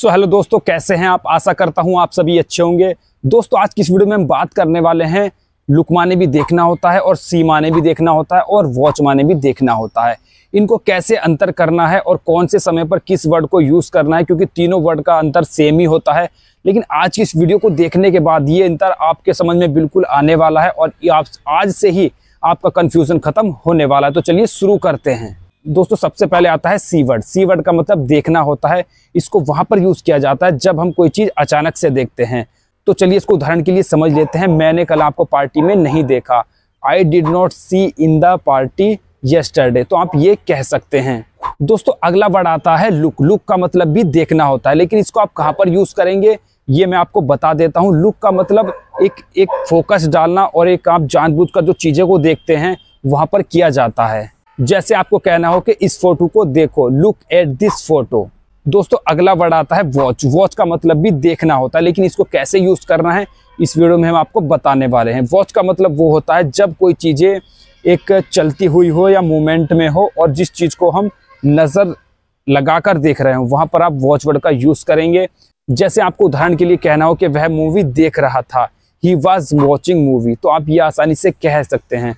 so hello दोस्तों कैसे हैं आप आशा करता हूं आप सभी अच्छे होंगे दोस्तों आज की इस वीडियो में हम बात करने वाले हैं लुकमाने भी देखना होता है और सीमाने भी देखना होता है और वॉचमाने भी देखना होता है इनको कैसे अंतर करना है और कौन से समय पर किस वर्ड को यूज़ करना है क्योंकि तीनों वर्ड का अंतर सेम ही होता है लेकिन आज की इस वीडियो को देखने के बाद ये अंतर आपके समझ में बिल्कुल आने वाला है और आप आज से ही आपका कन्फ्यूज़न ख़त्म होने वाला है तो चलिए शुरू करते हैं दोस्तों सबसे पहले आता है सी वर्ड सी वर्ड का मतलब देखना होता है इसको वहां पर यूज़ किया जाता है जब हम कोई चीज़ अचानक से देखते हैं तो चलिए इसको उदाहरण के लिए समझ लेते हैं मैंने कल आपको पार्टी में नहीं देखा I did not see in the party yesterday तो आप ये कह सकते हैं दोस्तों अगला वर्ड आता है लुक लुक का मतलब भी देखना होता है लेकिन इसको आप कहाँ पर यूज़ करेंगे ये मैं आपको बता देता हूँ लुक का मतलब एक एक फोकस डालना और एक आप जानबूझ कर जो चीजें को देखते हैं वहाँ पर किया जाता है जैसे आपको कहना हो कि इस फोटो को देखो लुक एट दिस फोटो दोस्तों अगला वर्ड आता है वॉच वॉच का मतलब भी देखना होता है लेकिन इसको कैसे यूज़ करना है इस वीडियो में हम आपको बताने वाले हैं वॉच का मतलब वो होता है जब कोई चीज़ें एक चलती हुई हो या मोमेंट में हो और जिस चीज़ को हम नज़र लगा कर देख रहे हो वहाँ पर आप वॉच वर्ड का यूज़ करेंगे जैसे आपको उदाहरण के लिए कहना हो कि वह मूवी देख रहा था ही वॉज वॉचिंग मूवी तो आप ये आसानी से कह सकते हैं